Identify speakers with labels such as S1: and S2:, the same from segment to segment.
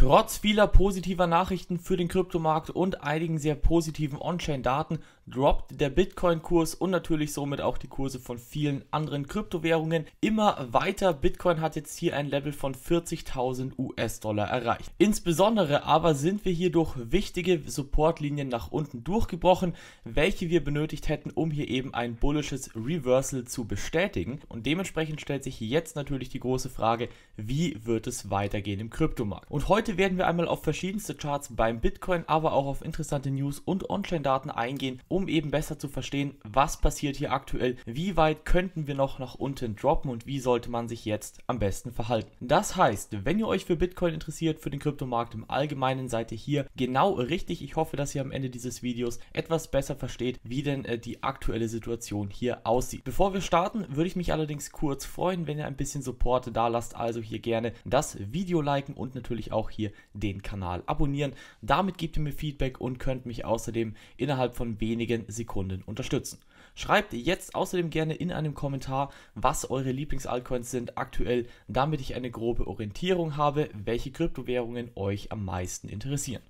S1: Trotz vieler positiver Nachrichten für den Kryptomarkt und einigen sehr positiven On-Chain-Daten droppt der Bitcoin-Kurs und natürlich somit auch die Kurse von vielen anderen Kryptowährungen immer weiter. Bitcoin hat jetzt hier ein Level von 40.000 US-Dollar erreicht. Insbesondere aber sind wir hier durch wichtige Supportlinien nach unten durchgebrochen, welche wir benötigt hätten, um hier eben ein bullisches Reversal zu bestätigen. Und dementsprechend stellt sich jetzt natürlich die große Frage, wie wird es weitergehen im Kryptomarkt? Und heute Heute werden wir einmal auf verschiedenste Charts beim Bitcoin, aber auch auf interessante News und On-Chain-Daten eingehen, um eben besser zu verstehen, was passiert hier aktuell, wie weit könnten wir noch nach unten droppen und wie sollte man sich jetzt am besten verhalten. Das heißt, wenn ihr euch für Bitcoin interessiert, für den Kryptomarkt im Allgemeinen, seid ihr hier genau richtig. Ich hoffe, dass ihr am Ende dieses Videos etwas besser versteht, wie denn äh, die aktuelle Situation hier aussieht. Bevor wir starten, würde ich mich allerdings kurz freuen, wenn ihr ein bisschen Support da lasst, also hier gerne das Video liken und natürlich auch hier hier den Kanal abonnieren. Damit gebt ihr mir Feedback und könnt mich außerdem innerhalb von wenigen Sekunden unterstützen. Schreibt jetzt außerdem gerne in einem Kommentar, was eure Lieblings-Altcoins sind aktuell, damit ich eine grobe Orientierung habe, welche Kryptowährungen euch am meisten interessieren.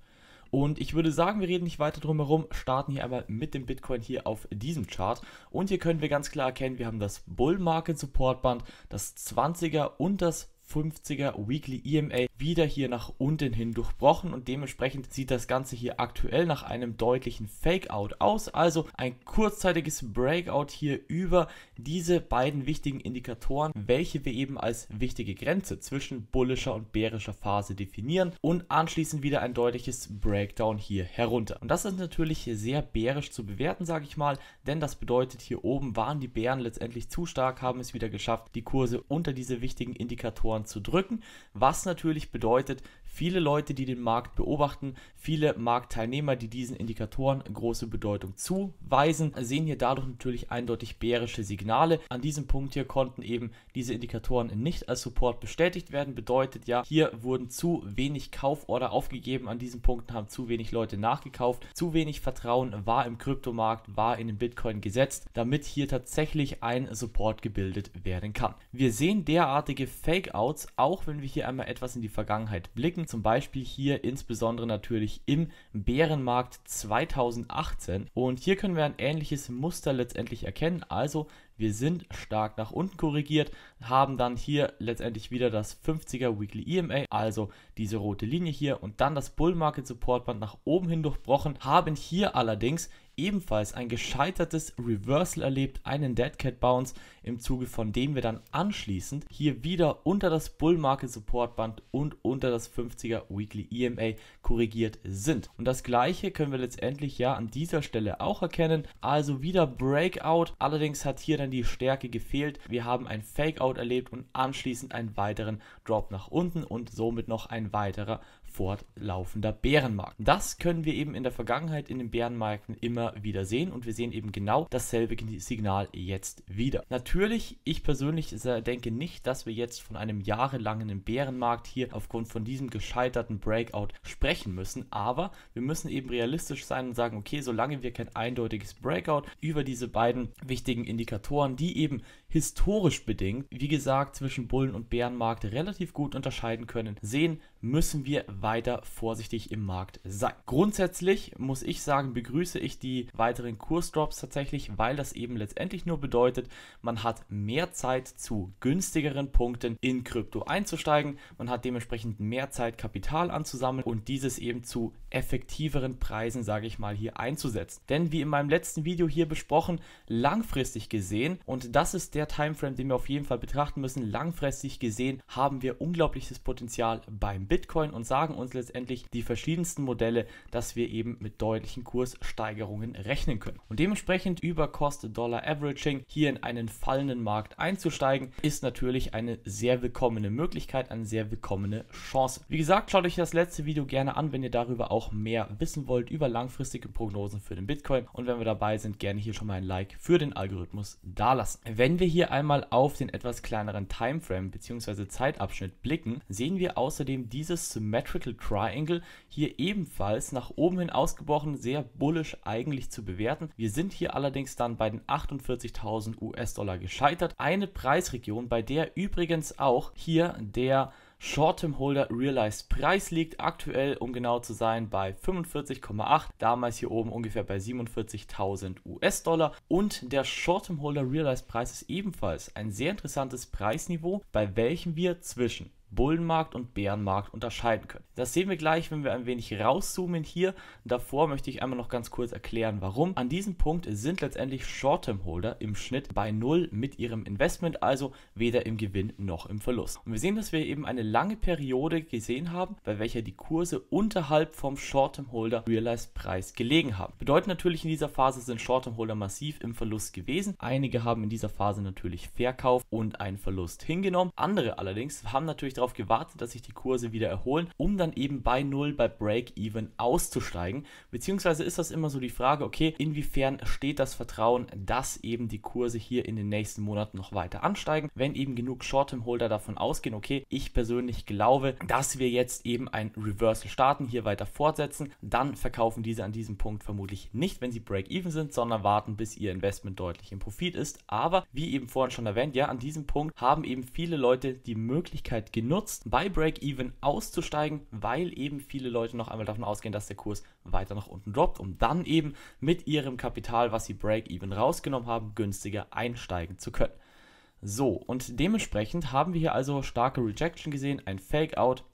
S1: Und ich würde sagen, wir reden nicht weiter drum herum, starten hier einmal mit dem Bitcoin hier auf diesem Chart. Und hier können wir ganz klar erkennen, wir haben das Bull Market Support Band, das 20er und das 50er Weekly EMA wieder hier nach unten hin durchbrochen und dementsprechend sieht das Ganze hier aktuell nach einem deutlichen Fakeout aus. Also ein kurzzeitiges Breakout hier über diese beiden wichtigen Indikatoren, welche wir eben als wichtige Grenze zwischen bullischer und bärischer Phase definieren und anschließend wieder ein deutliches Breakdown hier herunter. Und das ist natürlich sehr bärisch zu bewerten, sage ich mal, denn das bedeutet, hier oben waren die Bären letztendlich zu stark, haben es wieder geschafft, die Kurse unter diese wichtigen Indikatoren zu drücken, was natürlich bedeutet, viele Leute, die den Markt beobachten, viele Marktteilnehmer, die diesen Indikatoren große Bedeutung zuweisen, sehen hier dadurch natürlich eindeutig bärische Signale. An diesem Punkt hier konnten eben diese Indikatoren nicht als Support bestätigt werden, bedeutet ja, hier wurden zu wenig Kauforder aufgegeben, an diesen Punkten haben zu wenig Leute nachgekauft, zu wenig Vertrauen war im Kryptomarkt, war in den Bitcoin gesetzt, damit hier tatsächlich ein Support gebildet werden kann. Wir sehen derartige Fake-Outs, auch wenn wir hier einmal etwas in die Vergangenheit blicken, gefunden, zum Beispiel hier insbesondere natürlich im Bärenmarkt 2018. Und hier können wir ein ähnliches Muster letztendlich erkennen. Also wir sind stark nach unten korrigiert, haben dann hier letztendlich wieder das 50er Weekly EMA, also diese rote Linie hier und dann das Bull Market Support Band nach oben hin durchbrochen, haben hier allerdings ebenfalls ein gescheitertes Reversal erlebt, einen Dead Cat Bounce, im Zuge von dem wir dann anschließend hier wieder unter das Bull Market Support Band und unter das 50er Weekly EMA korrigiert sind. Und das gleiche können wir letztendlich ja an dieser Stelle auch erkennen, also wieder Breakout, allerdings hat hier dann die Stärke gefehlt. Wir haben ein Fakeout erlebt und anschließend einen weiteren Drop nach unten und somit noch ein weiterer fortlaufender Bärenmarkt. Das können wir eben in der Vergangenheit in den Bärenmärkten immer wieder sehen und wir sehen eben genau dasselbe Signal jetzt wieder. Natürlich, ich persönlich denke nicht, dass wir jetzt von einem jahrelangen Bärenmarkt hier aufgrund von diesem gescheiterten Breakout sprechen müssen, aber wir müssen eben realistisch sein und sagen, okay, solange wir kein eindeutiges Breakout über diese beiden wichtigen Indikatoren, die eben historisch bedingt, wie gesagt, zwischen Bullen- und Bärenmarkt relativ gut unterscheiden können, sehen, müssen wir weiter vorsichtig im Markt sein. Grundsätzlich muss ich sagen, begrüße ich die weiteren Kursdrops tatsächlich, weil das eben letztendlich nur bedeutet, man hat mehr Zeit zu günstigeren Punkten in Krypto einzusteigen, man hat dementsprechend mehr Zeit Kapital anzusammeln und dieses eben zu effektiveren Preisen, sage ich mal, hier einzusetzen. Denn wie in meinem letzten Video hier besprochen, langfristig gesehen, und das ist der Timeframe, den wir auf jeden Fall betrachten müssen, langfristig gesehen haben wir unglaubliches Potenzial beim Bitcoin und sagen uns letztendlich die verschiedensten Modelle, dass wir eben mit deutlichen Kurssteigerungen rechnen können. Und dementsprechend über Cost-Dollar-Averaging hier in einen fallenden Markt einzusteigen, ist natürlich eine sehr willkommene Möglichkeit, eine sehr willkommene Chance. Wie gesagt, schaut euch das letzte Video gerne an, wenn ihr darüber auch mehr wissen wollt, über langfristige Prognosen für den Bitcoin. Und wenn wir dabei sind, gerne hier schon mal ein Like für den Algorithmus dalassen. Wenn wir hier einmal auf den etwas kleineren Timeframe bzw. Zeitabschnitt blicken, sehen wir außerdem die dieses Symmetrical Triangle hier ebenfalls nach oben hin ausgebrochen, sehr bullisch eigentlich zu bewerten. Wir sind hier allerdings dann bei den 48.000 US-Dollar gescheitert. Eine Preisregion, bei der übrigens auch hier der Short-Term Holder Realized Preis liegt aktuell, um genau zu sein, bei 45,8, damals hier oben ungefähr bei 47.000 US-Dollar und der Short-Term Holder Realized Preis ist ebenfalls ein sehr interessantes Preisniveau, bei welchem wir zwischen Bullenmarkt und Bärenmarkt unterscheiden können. Das sehen wir gleich, wenn wir ein wenig rauszoomen hier. Davor möchte ich einmal noch ganz kurz erklären, warum. An diesem Punkt sind letztendlich Short-Term-Holder im Schnitt bei Null mit ihrem Investment, also weder im Gewinn noch im Verlust. Und wir sehen, dass wir eben eine lange Periode gesehen haben, bei welcher die Kurse unterhalb vom Short-Term-Holder Realized-Preis gelegen haben. Bedeutet natürlich, in dieser Phase sind Short-Term-Holder massiv im Verlust gewesen. Einige haben in dieser Phase natürlich Verkauf und einen Verlust hingenommen. Andere allerdings haben natürlich das darauf gewartet, dass sich die Kurse wieder erholen, um dann eben bei Null, bei Break-Even auszusteigen. Beziehungsweise ist das immer so die Frage, okay, inwiefern steht das Vertrauen, dass eben die Kurse hier in den nächsten Monaten noch weiter ansteigen, wenn eben genug Short-Term-Holder davon ausgehen, okay, ich persönlich glaube, dass wir jetzt eben ein Reversal starten, hier weiter fortsetzen, dann verkaufen diese an diesem Punkt vermutlich nicht, wenn sie Break-Even sind, sondern warten, bis ihr Investment deutlich im Profit ist. Aber wie eben vorhin schon erwähnt, ja, an diesem Punkt haben eben viele Leute die Möglichkeit genug, genutzt, bei Break-Even auszusteigen, weil eben viele Leute noch einmal davon ausgehen, dass der Kurs weiter nach unten droppt, um dann eben mit ihrem Kapital, was sie Break-Even rausgenommen haben, günstiger einsteigen zu können. So, und dementsprechend haben wir hier also starke Rejection gesehen, ein Fake-Out,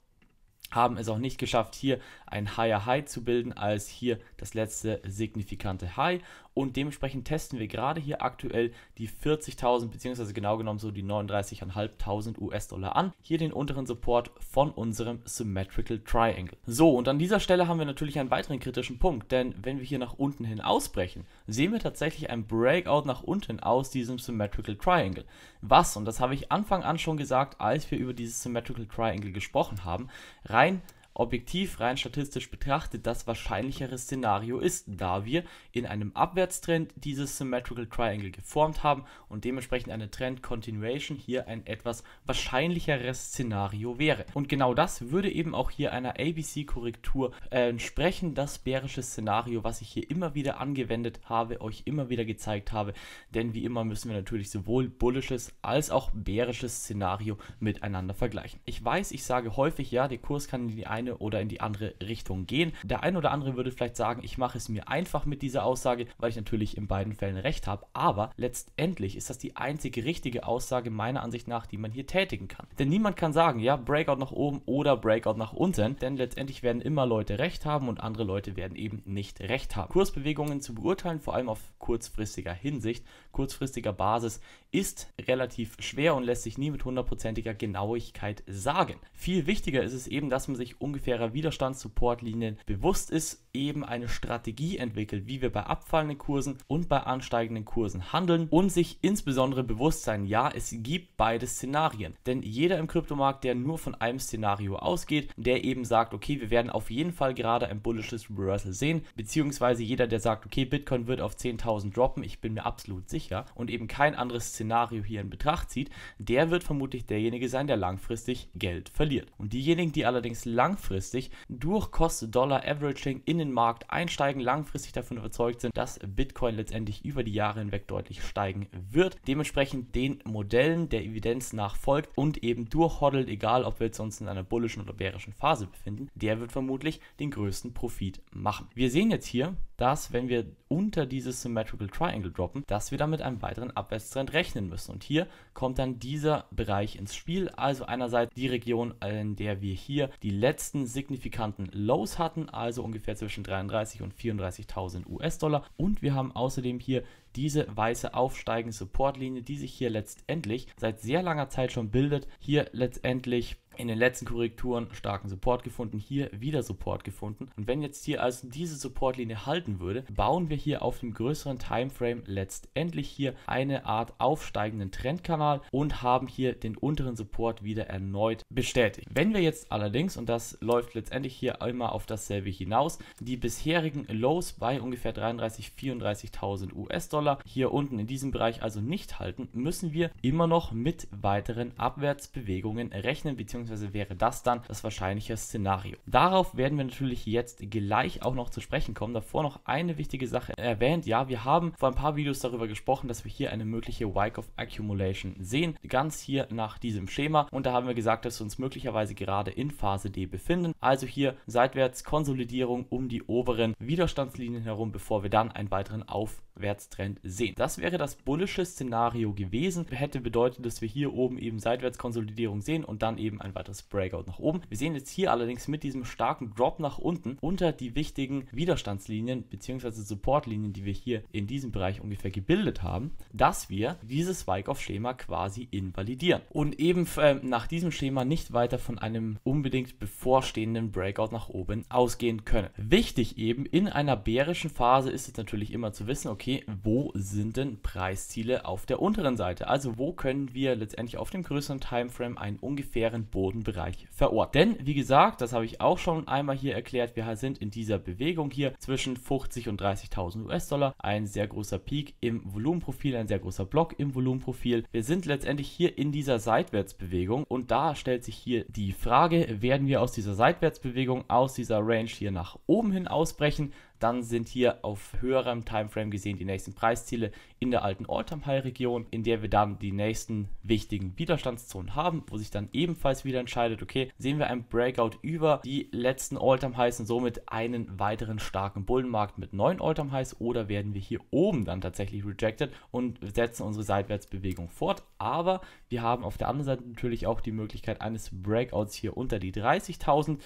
S1: haben es auch nicht geschafft, hier ein Higher High zu bilden als hier das letzte signifikante High und dementsprechend testen wir gerade hier aktuell die 40.000 beziehungsweise genau genommen so die 39.500 US-Dollar an. Hier den unteren Support von unserem Symmetrical Triangle. So, und an dieser Stelle haben wir natürlich einen weiteren kritischen Punkt, denn wenn wir hier nach unten hin ausbrechen, sehen wir tatsächlich ein Breakout nach unten aus diesem Symmetrical Triangle. Was, und das habe ich Anfang an schon gesagt, als wir über dieses Symmetrical Triangle gesprochen haben, rein objektiv rein statistisch betrachtet das wahrscheinlichere Szenario ist, da wir in einem Abwärtstrend dieses Symmetrical Triangle geformt haben und dementsprechend eine Trend Continuation hier ein etwas wahrscheinlicheres Szenario wäre. Und genau das würde eben auch hier einer ABC-Korrektur äh, entsprechen, das bärische Szenario, was ich hier immer wieder angewendet habe, euch immer wieder gezeigt habe, denn wie immer müssen wir natürlich sowohl bullisches als auch bärisches Szenario miteinander vergleichen. Ich weiß, ich sage häufig, ja, der Kurs kann in die eine eine oder in die andere Richtung gehen. Der ein oder andere würde vielleicht sagen, ich mache es mir einfach mit dieser Aussage, weil ich natürlich in beiden Fällen recht habe, aber letztendlich ist das die einzige richtige Aussage meiner Ansicht nach, die man hier tätigen kann. Denn niemand kann sagen, ja, Breakout nach oben oder Breakout nach unten, denn letztendlich werden immer Leute recht haben und andere Leute werden eben nicht recht haben. Kursbewegungen zu beurteilen, vor allem auf kurzfristiger Hinsicht, kurzfristiger Basis, ist relativ schwer und lässt sich nie mit hundertprozentiger Genauigkeit sagen. Viel wichtiger ist es eben, dass man sich um ungefährer Widerstandssupportlinien bewusst ist eben eine Strategie entwickelt, wie wir bei abfallenden Kursen und bei ansteigenden Kursen handeln und sich insbesondere bewusst sein, ja, es gibt beide Szenarien. Denn jeder im Kryptomarkt, der nur von einem Szenario ausgeht, der eben sagt, okay, wir werden auf jeden Fall gerade ein bullisches Reversal sehen, beziehungsweise jeder, der sagt, okay, Bitcoin wird auf 10.000 droppen, ich bin mir absolut sicher und eben kein anderes Szenario hier in Betracht zieht, der wird vermutlich derjenige sein, der langfristig Geld verliert. Und diejenigen, die allerdings langfristig durch Kost-Dollar-Averaging in in den Markt einsteigen, langfristig davon überzeugt sind, dass Bitcoin letztendlich über die Jahre hinweg deutlich steigen wird. Dementsprechend den Modellen der Evidenz nach folgt und eben durchhoddelt, egal ob wir jetzt uns in einer bullischen oder bärischen Phase befinden, der wird vermutlich den größten Profit machen. Wir sehen jetzt hier, dass wenn wir unter dieses Symmetrical Triangle droppen, dass wir dann mit einem weiteren Abwärtstrend rechnen müssen. Und hier kommt dann dieser Bereich ins Spiel, also einerseits die Region, in der wir hier die letzten signifikanten Lows hatten, also ungefähr zwischen 33 und 34.000 US-Dollar. Und wir haben außerdem hier diese weiße aufsteigende Supportlinie, die sich hier letztendlich seit sehr langer Zeit schon bildet, hier letztendlich in den letzten Korrekturen starken Support gefunden, hier wieder Support gefunden. Und wenn jetzt hier also diese Supportlinie halten würde, bauen wir hier auf dem größeren Timeframe letztendlich hier eine Art aufsteigenden Trendkanal und haben hier den unteren Support wieder erneut bestätigt. Wenn wir jetzt allerdings, und das läuft letztendlich hier immer auf dasselbe hinaus, die bisherigen Lows bei ungefähr 33.000, 34.000 US-Dollar hier unten in diesem Bereich also nicht halten, müssen wir immer noch mit weiteren Abwärtsbewegungen rechnen bzw beziehungsweise wäre das dann das wahrscheinliche Szenario. Darauf werden wir natürlich jetzt gleich auch noch zu sprechen kommen. Davor noch eine wichtige Sache erwähnt. Ja, wir haben vor ein paar Videos darüber gesprochen, dass wir hier eine mögliche Wyckoff Accumulation sehen, ganz hier nach diesem Schema. Und da haben wir gesagt, dass wir uns möglicherweise gerade in Phase D befinden. Also hier seitwärts Konsolidierung um die oberen Widerstandslinien herum, bevor wir dann einen weiteren Auf Abwärtstrend sehen. Das wäre das bullische Szenario gewesen, hätte bedeutet, dass wir hier oben eben Seitwärtskonsolidierung sehen und dann eben ein weiteres Breakout nach oben. Wir sehen jetzt hier allerdings mit diesem starken Drop nach unten unter die wichtigen Widerstandslinien bzw. Supportlinien, die wir hier in diesem Bereich ungefähr gebildet haben, dass wir dieses Wyckoff-Schema quasi invalidieren und eben äh, nach diesem Schema nicht weiter von einem unbedingt bevorstehenden Breakout nach oben ausgehen können. Wichtig eben in einer bärischen Phase ist es natürlich immer zu wissen, okay, okay, wo sind denn Preisziele auf der unteren Seite? Also wo können wir letztendlich auf dem größeren Timeframe einen ungefähren Bodenbereich verorten? Denn, wie gesagt, das habe ich auch schon einmal hier erklärt, wir sind in dieser Bewegung hier zwischen 50 und 30.000 US-Dollar. Ein sehr großer Peak im Volumenprofil, ein sehr großer Block im Volumenprofil. Wir sind letztendlich hier in dieser Seitwärtsbewegung und da stellt sich hier die Frage, werden wir aus dieser Seitwärtsbewegung, aus dieser Range hier nach oben hin ausbrechen? dann sind hier auf höherem Timeframe gesehen die nächsten Preisziele in der alten All-Time-High-Region, in der wir dann die nächsten wichtigen Widerstandszonen haben, wo sich dann ebenfalls wieder entscheidet, okay, sehen wir einen Breakout über die letzten All-Time-Highs und somit einen weiteren starken Bullenmarkt mit neuen All-Time-Highs oder werden wir hier oben dann tatsächlich rejected und setzen unsere Seitwärtsbewegung fort. Aber wir haben auf der anderen Seite natürlich auch die Möglichkeit eines Breakouts hier unter die 30.000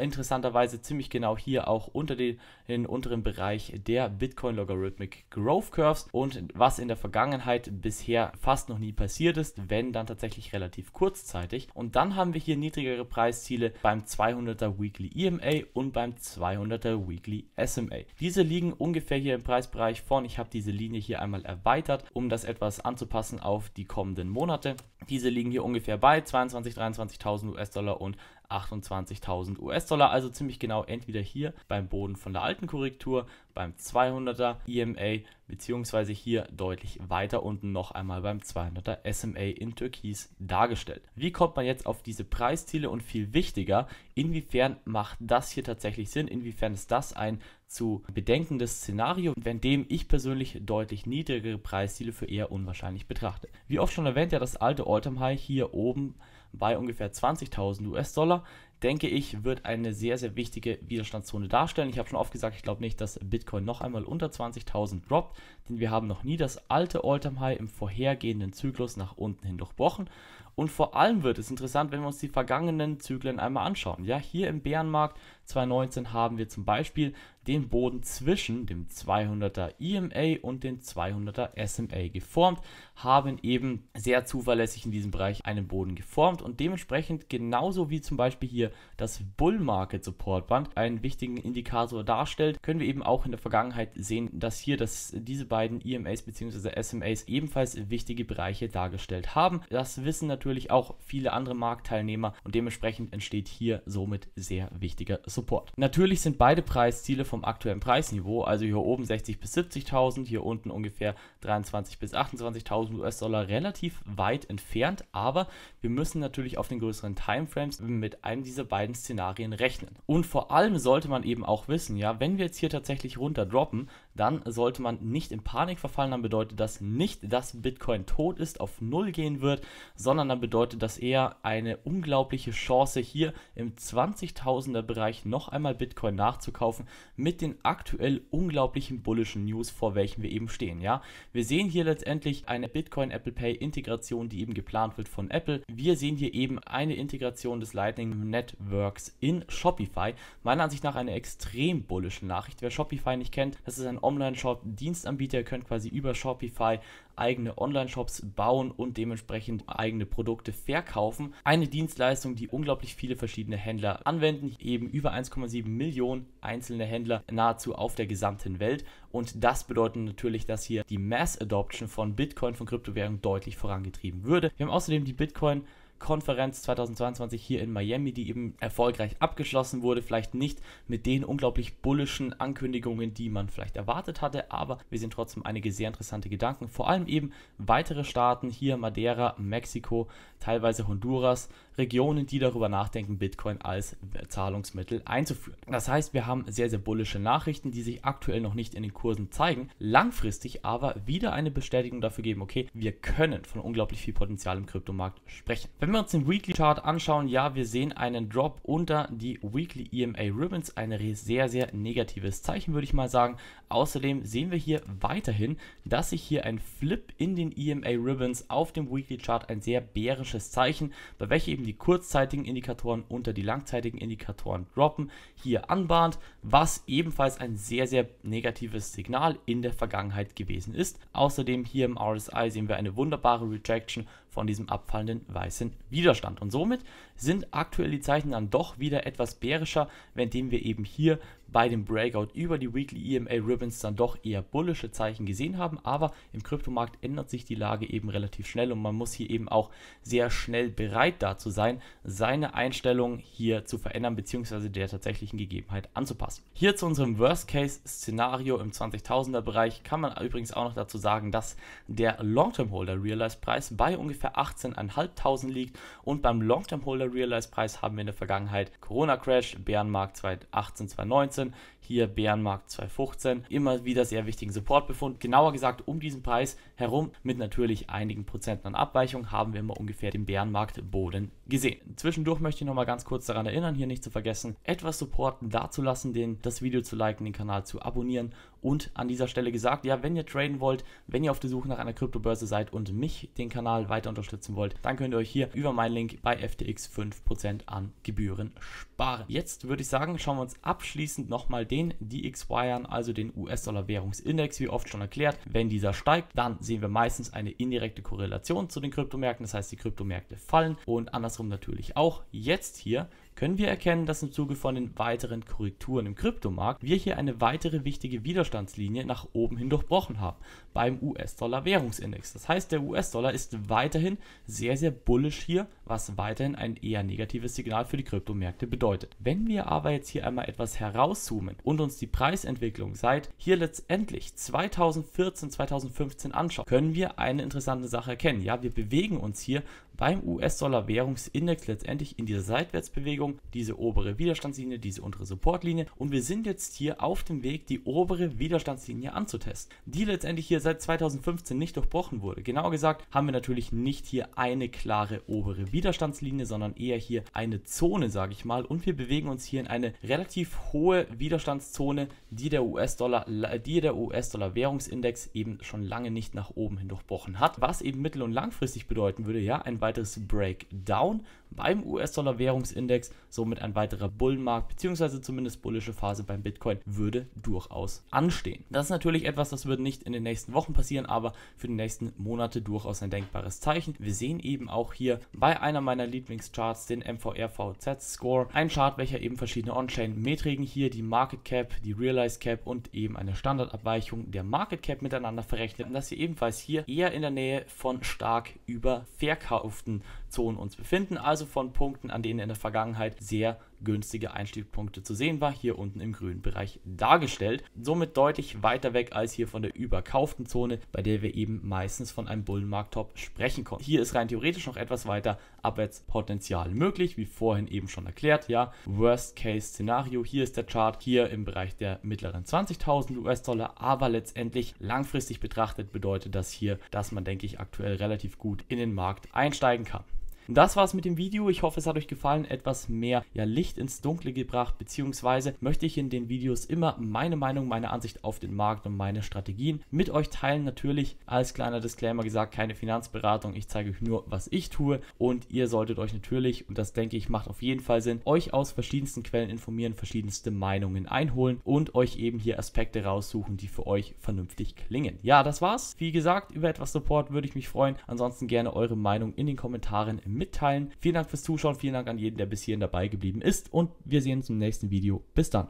S1: interessanterweise ziemlich genau hier auch unter den, den unteren Bereich der Bitcoin Logarithmic Growth Curves und was in der Vergangenheit bisher fast noch nie passiert ist, wenn dann tatsächlich relativ kurzzeitig. Und dann haben wir hier niedrigere Preisziele beim 200er Weekly EMA und beim 200er Weekly SMA. Diese liegen ungefähr hier im Preisbereich von. Ich habe diese Linie hier einmal erweitert, um das etwas anzupassen auf die kommenden Monate. Diese liegen hier ungefähr bei 22.000, 23.000 US-Dollar und 28.000 US-Dollar, also ziemlich genau entweder hier beim Boden von der alten Korrektur, beim 200er EMA, beziehungsweise hier deutlich weiter unten noch einmal beim 200er SMA in Türkis dargestellt. Wie kommt man jetzt auf diese Preisziele und viel wichtiger, inwiefern macht das hier tatsächlich Sinn, inwiefern ist das ein zu bedenkendes Szenario, wenn dem ich persönlich deutlich niedrigere Preisziele für eher unwahrscheinlich betrachte. Wie oft schon erwähnt, ja das alte all time High hier oben bei ungefähr 20.000 US-Dollar denke ich, wird eine sehr, sehr wichtige Widerstandszone darstellen. Ich habe schon oft gesagt, ich glaube nicht, dass Bitcoin noch einmal unter 20.000 droppt, denn wir haben noch nie das alte All-Time-High im vorhergehenden Zyklus nach unten hin durchbrochen. Und vor allem wird es interessant, wenn wir uns die vergangenen Zyklen einmal anschauen. Ja, hier im Bärenmarkt 2019 haben wir zum Beispiel den Boden zwischen dem 200er EMA und dem 200er SMA geformt, haben eben sehr zuverlässig in diesem Bereich einen Boden geformt und dementsprechend genauso wie zum Beispiel hier das Bull Market Support Band einen wichtigen Indikator darstellt, können wir eben auch in der Vergangenheit sehen, dass hier dass diese beiden EMAs bzw. SMAs ebenfalls wichtige Bereiche dargestellt haben. Das wissen natürlich auch viele andere Marktteilnehmer und dementsprechend entsteht hier somit sehr wichtiger Support. Natürlich sind beide Preisziele vom aktuellen Preisniveau, also hier oben 60 bis 70.000, hier unten ungefähr 23 bis 28.000 US-Dollar relativ weit entfernt, aber wir müssen natürlich auf den größeren Timeframes mit einem dieser diese beiden Szenarien rechnen. Und vor allem sollte man eben auch wissen, ja, wenn wir jetzt hier tatsächlich runter droppen, dann sollte man nicht in Panik verfallen. Dann bedeutet das nicht, dass Bitcoin tot ist, auf Null gehen wird, sondern dann bedeutet das eher eine unglaubliche Chance, hier im 20.000er Bereich noch einmal Bitcoin nachzukaufen mit den aktuell unglaublichen bullischen News, vor welchen wir eben stehen. Ja, wir sehen hier letztendlich eine Bitcoin Apple Pay Integration, die eben geplant wird von Apple. Wir sehen hier eben eine Integration des Lightning Networks in Shopify. Meiner Ansicht nach eine extrem bullische Nachricht. Wer Shopify nicht kennt, das ist ein Online-Shop, Dienstanbieter, ihr könnt quasi über Shopify eigene Online-Shops bauen und dementsprechend eigene Produkte verkaufen. Eine Dienstleistung, die unglaublich viele verschiedene Händler anwenden, eben über 1,7 Millionen einzelne Händler nahezu auf der gesamten Welt. Und das bedeutet natürlich, dass hier die Mass Adoption von Bitcoin, von Kryptowährungen deutlich vorangetrieben würde. Wir haben außerdem die Bitcoin Konferenz 2022 hier in Miami, die eben erfolgreich abgeschlossen wurde. Vielleicht nicht mit den unglaublich bullischen Ankündigungen, die man vielleicht erwartet hatte, aber wir sehen trotzdem einige sehr interessante Gedanken. Vor allem eben weitere Staaten hier, Madeira, Mexiko, teilweise Honduras Regionen, die darüber nachdenken, Bitcoin als Zahlungsmittel einzuführen. Das heißt, wir haben sehr, sehr bullische Nachrichten, die sich aktuell noch nicht in den Kursen zeigen, langfristig aber wieder eine Bestätigung dafür geben, okay, wir können von unglaublich viel Potenzial im Kryptomarkt sprechen. Wenn wir uns den Weekly Chart anschauen, ja, wir sehen einen Drop unter die Weekly EMA Ribbons, ein sehr, sehr negatives Zeichen, würde ich mal sagen. Außerdem sehen wir hier weiterhin, dass sich hier ein Flip in den EMA Ribbons auf dem Weekly Chart ein sehr bärisches Zeichen, bei welchem eben die kurzzeitigen Indikatoren unter die langzeitigen Indikatoren droppen, hier anbahnt, was ebenfalls ein sehr, sehr negatives Signal in der Vergangenheit gewesen ist. Außerdem hier im RSI sehen wir eine wunderbare Retraction von diesem abfallenden weißen Widerstand. Und somit sind aktuell die Zeichen dann doch wieder etwas bärischer, währenddem wir eben hier bei dem Breakout über die Weekly EMA Ribbons dann doch eher bullische Zeichen gesehen haben. Aber im Kryptomarkt ändert sich die Lage eben relativ schnell und man muss hier eben auch sehr schnell bereit dazu sein, seine Einstellung hier zu verändern bzw. der tatsächlichen Gegebenheit anzupassen. Hier zu unserem Worst-Case-Szenario im 20.000er-Bereich kann man übrigens auch noch dazu sagen, dass der Long-Term-Holder-Realize-Preis bei ungefähr ungefähr 18.500 liegt und beim Long-Term Holder Realize Preis haben wir in der Vergangenheit Corona Crash, Bärenmarkt 2018, 2019, hier Bärenmarkt 2015, immer wieder sehr wichtigen Supportbefund. Genauer gesagt um diesen Preis herum mit natürlich einigen Prozenten an Abweichung haben wir immer ungefähr den Bärenmarktboden gesehen. Zwischendurch möchte ich nochmal ganz kurz daran erinnern, hier nicht zu vergessen, etwas Support dazulassen, den, das Video zu liken, den Kanal zu abonnieren und an dieser Stelle gesagt, ja, wenn ihr traden wollt, wenn ihr auf der Suche nach einer Kryptobörse seid und mich, den Kanal weiter weiter unterstützen wollt, dann könnt ihr euch hier über meinen Link bei FTX 5% an Gebühren sparen. Jetzt würde ich sagen, schauen wir uns abschließend nochmal den DXY an, also den US-Dollar-Währungsindex, wie oft schon erklärt. Wenn dieser steigt, dann sehen wir meistens eine indirekte Korrelation zu den Kryptomärkten, das heißt die Kryptomärkte fallen und andersrum natürlich auch. Jetzt hier können wir erkennen, dass im Zuge von den weiteren Korrekturen im Kryptomarkt wir hier eine weitere wichtige Widerstandslinie nach oben hin durchbrochen haben beim US-Dollar-Währungsindex. Das heißt, der US-Dollar ist weiterhin sehr, sehr bullisch hier was weiterhin ein eher negatives Signal für die Kryptomärkte bedeutet. Wenn wir aber jetzt hier einmal etwas herauszoomen und uns die Preisentwicklung seit hier letztendlich 2014, 2015 anschauen, können wir eine interessante Sache erkennen. Ja, wir bewegen uns hier beim US-Dollar-Währungsindex letztendlich in dieser Seitwärtsbewegung, diese obere Widerstandslinie, diese untere Supportlinie und wir sind jetzt hier auf dem Weg, die obere Widerstandslinie anzutesten, die letztendlich hier seit 2015 nicht durchbrochen wurde. Genauer gesagt haben wir natürlich nicht hier eine klare obere Widerstandslinie Widerstandslinie, sondern eher hier eine Zone, sage ich mal. Und wir bewegen uns hier in eine relativ hohe Widerstandszone, die der US-Dollar, die der US-Dollar-Währungsindex eben schon lange nicht nach oben hin durchbrochen hat. Was eben mittel- und langfristig bedeuten würde, ja, ein weiteres Breakdown beim US-Dollar-Währungsindex. Somit ein weiterer Bullenmarkt bzw. zumindest bullische Phase beim Bitcoin würde durchaus anstehen. Das ist natürlich etwas, das wird nicht in den nächsten Wochen passieren, aber für die nächsten Monate durchaus ein denkbares Zeichen. Wir sehen eben auch hier bei einer meiner Lieblingscharts den MVRVZ-Score, ein Chart, welcher eben verschiedene On-Chain-Metriken hier, die Market Cap, die Realized Cap und eben eine Standardabweichung der Market Cap miteinander verrechnet und das hier ebenfalls hier eher in der Nähe von stark überverkauften Zonen uns befinden, also von Punkten, an denen in der Vergangenheit sehr günstige Einstiegspunkte zu sehen war, hier unten im grünen Bereich dargestellt. Somit deutlich weiter weg als hier von der überkauften Zone, bei der wir eben meistens von einem Bullenmarkt-Top sprechen konnten. Hier ist rein theoretisch noch etwas weiter Abwärtspotenzial möglich, wie vorhin eben schon erklärt, ja. Worst-Case-Szenario, hier ist der Chart, hier im Bereich der mittleren 20.000 US-Dollar, aber letztendlich langfristig betrachtet bedeutet das hier, dass man, denke ich, aktuell relativ gut in den Markt einsteigen kann. Das war's mit dem Video. Ich hoffe, es hat euch gefallen. Etwas mehr ja, Licht ins Dunkle gebracht, beziehungsweise möchte ich in den Videos immer meine Meinung, meine Ansicht auf den Markt und meine Strategien mit euch teilen. Natürlich als kleiner Disclaimer gesagt, keine Finanzberatung. Ich zeige euch nur, was ich tue und ihr solltet euch natürlich, und das denke ich, macht auf jeden Fall Sinn, euch aus verschiedensten Quellen informieren, verschiedenste Meinungen einholen und euch eben hier Aspekte raussuchen, die für euch vernünftig klingen. Ja, das war's. Wie gesagt, über etwas Support würde ich mich freuen. Ansonsten gerne eure Meinung in den Kommentaren mit mitteilen. Vielen Dank fürs Zuschauen, vielen Dank an jeden, der bis hierhin dabei geblieben ist und wir sehen uns im nächsten Video. Bis dann.